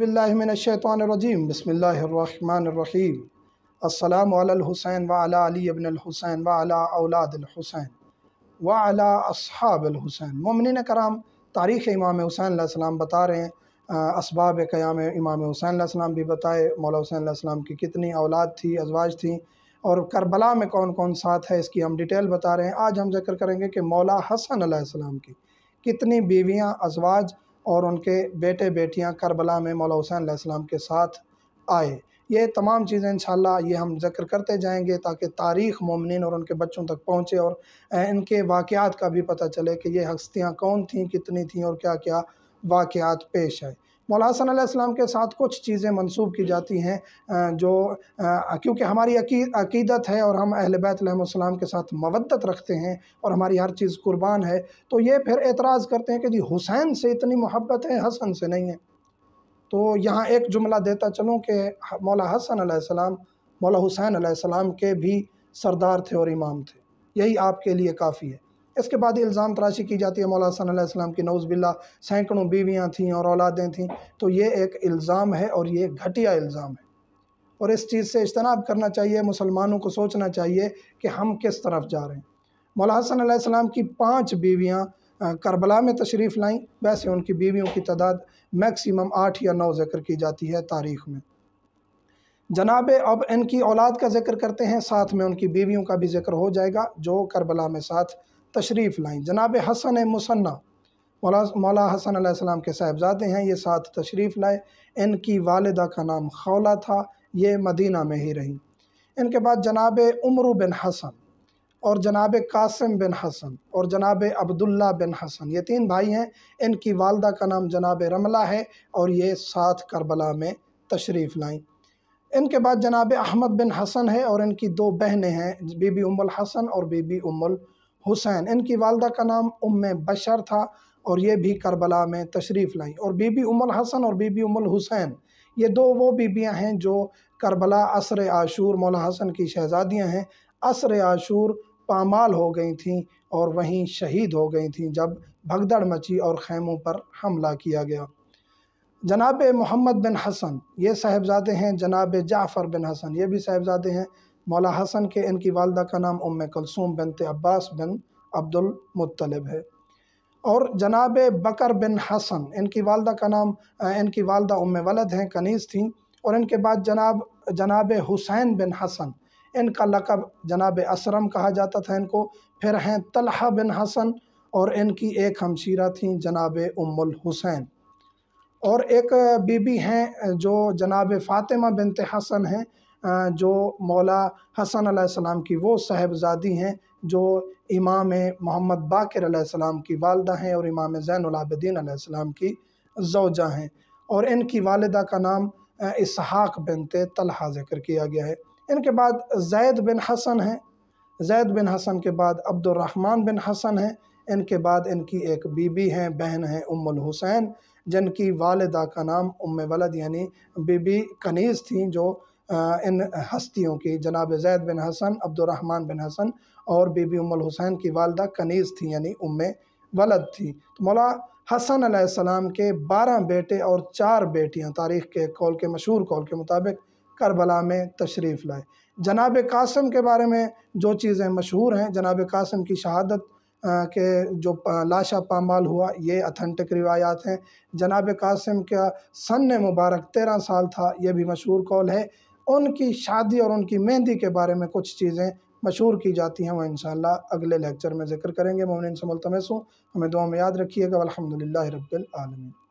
باللہ من الشیطان الرجیم بسم اللہ الرحمن الرحیم السلام علی الحسین وعلی علی ابن الحسین وعلی اولاد الحسین وعلی اصحاب الحسین مومنین کرام تاریخ امام حسین علیہ السلام بتا رہے ہیں اسباب قیام امام حسین علیہ السلام بھی بتائے مولا حسین علیہ السلام کی کتنی اولاد تھی ازواج تھیں اور کربلا میں کون کون ساتھ ہے اس کی ہم ڈیٹیل بتا رہے ہیں آج ہم ذکر کریں گے کہ مولا حسن علیہ السلام کی کتنی بیویاں ازواج اور ان کے بیٹے بیٹیاں کربلا میں مولا حسین علیہ السلام کے ساتھ آئے یہ تمام چیزیں انشاءاللہ یہ ہم ذکر کرتے جائیں گے تاکہ تاریخ مومنین اور ان کے بچوں تک پہنچے اور ان کے واقعات کا بھی پتہ چلے کہ یہ ہستیاں کون تھیں کتنی تھیں اور کیا کیا واقعات پیش آئے مولا حسن علیہ السلام کے ساتھ کچھ چیزیں منسوب کی جاتی ہیں جو کیونکہ ہماری عقیدت ہے اور ہم اہل بیت علیہ السلام کے ساتھ مودت رکھتے ہیں اور ہماری ہر چیز قربان ہے تو یہ پھر اعتراض کرتے ہیں کہ جی حسین سے اتنی محبت ہے حسن سے نہیں ہے تو یہاں ایک جملہ دیتا چلوں کہ مولا حسن علیہ السلام مولا حسین علیہ السلام کے بھی سردار تھے اور امام تھے یہی آپ کے لیے کافی ہے اس کے بعد الزام تراشی کی جاتی ہے مولا صلی علیہ السلام کی نعوذ باللہ سینکڑوں بیویاں تھیں اور اولادیں تھیں تو یہ ایک الزام ہے اور یہ گھٹیا الزام ہے اور اس چیز سے اجتناب کرنا چاہیے مسلمانوں کو سوچنا چاہیے کہ ہم کس طرف جا رہے ہیں مولا حسن علیہ السلام کی پانچ بیویاں کربلا میں تشریف لائیں ویسے ان کی بیویوں کی تعداد میکسیمم آٹھ یا نو ذکر کی جاتی ہے تاریخ میں جناب اب ان کی اولاد کا ذکر کرتے ہیں ساتھ میں ان کی بیویوں کا بھی ذکر ہو جائے گا جو کربلا میں ساتھ تشریف لائیں جناب حسن مصنع مولا مولا حسن علیہ السلام کے صاحبزادے ہیں یہ ساتھ تشریف لائے ان کی والدہ کا نام خولہ تھا یہ مدینہ میں ہی رہیں ان کے بعد جناب عمر بن حسن اور جناب قاسم بن حسن اور جناب عبداللہ بن حسن یہ تین بھائی ہیں ان کی والدہ کا نام جناب رملہ ہے اور یہ ساتھ کربلا میں تشریف لائیں ان کے بعد جناب احمد بن حسن ہے اور ان کی دو بہنیں ہیں بی بی ام الحسن اور بی بی ام الحسن حسین ان کی والدہ کا نام ام بشر تھا اور یہ بھی کربلا میں تشریف لائیں اور بی بی ام الحسن اور بی بی ام الحسین یہ دو وہ بیبیاں ہیں جو کربلا عصر عاشور حسن کی شہزادیاں ہیں عصر عاشور پامال ہو گئی تھیں اور وہیں شہید ہو گئی تھیں جب بھگدڑ مچی اور خیموں پر حملہ کیا گیا جناب محمد بن حسن یہ صاحبزادے ہیں جناب جعفر بن حسن یہ بھی صاحبزادے ہیں مولا حسن کے ان کی والدہ کا نام ام کلثوم بنت عباس بن عبد المطلب ہے اور جناب بکر بن حسن ان کی والدہ کا نام ان کی والدہ ام ولد ہیں کنیز تھیں اور ان کے بعد جناب جناب حسین بن حسن ان کا لقب جناب اسرم کہا جاتا تھا ان کو پھر ہیں طلحہ بن حسن اور ان کی ایک ہمشیرہ تھیں جناب ام الحسین اور ایک بی بی ہیں جو جناب فاطمہ بنت حسن ہیں جو مولا حسن علیہ السلام کی وہ صاحبزادی ہیں جو امام محمد باقر علیہ السلام کی والدہ ہیں اور امام زین العابدین علیہ السلام کی زوجہ ہیں اور ان کی والدہ کا نام اسحاق بنت طلحہ ذکر کیا گیا ہے ان کے بعد زید بن حسن ہیں زید بن حسن کے بعد عبد الرحمن بن حسن ہیں ان کے بعد ان کی ایک بی بی ہیں بہن ہیں ام الحسین جن کی والدہ کا نام ام ولد یعنی بی بی کنیز تھیں جو ان ہستیوں کی جناب زید بن حسن عبد الرحمن بن حسن اور بی بی ام الحسین کی والدہ کنیز تھیں یعنی ام ولد تھی تو مولا حسن علیہ السلام کے بارہ بیٹے اور چار بیٹیاں تاریخ کے کال کے مشہور کال کے مطابق کربلا میں تشریف لائے جناب قاسم کے بارے میں جو چیزیں مشہور ہیں جناب قاسم کی شہادت کہ جو لاشا پامال ہوا یہ اتھینٹک روایات ہیں جناب قاسم کا سن مبارک تیرہ سال تھا یہ بھی مشہور قول ہے ان کی شادی اور ان کی مہندی کے بارے میں کچھ چیزیں مشہور کی جاتی ہیں وہ انشاءاللہ اگلے لیکچر میں ذکر کریں گے مومنین سے ملتمس ہوں ہمیں دعا میں یاد رکھیے گا الحمد رب العالمین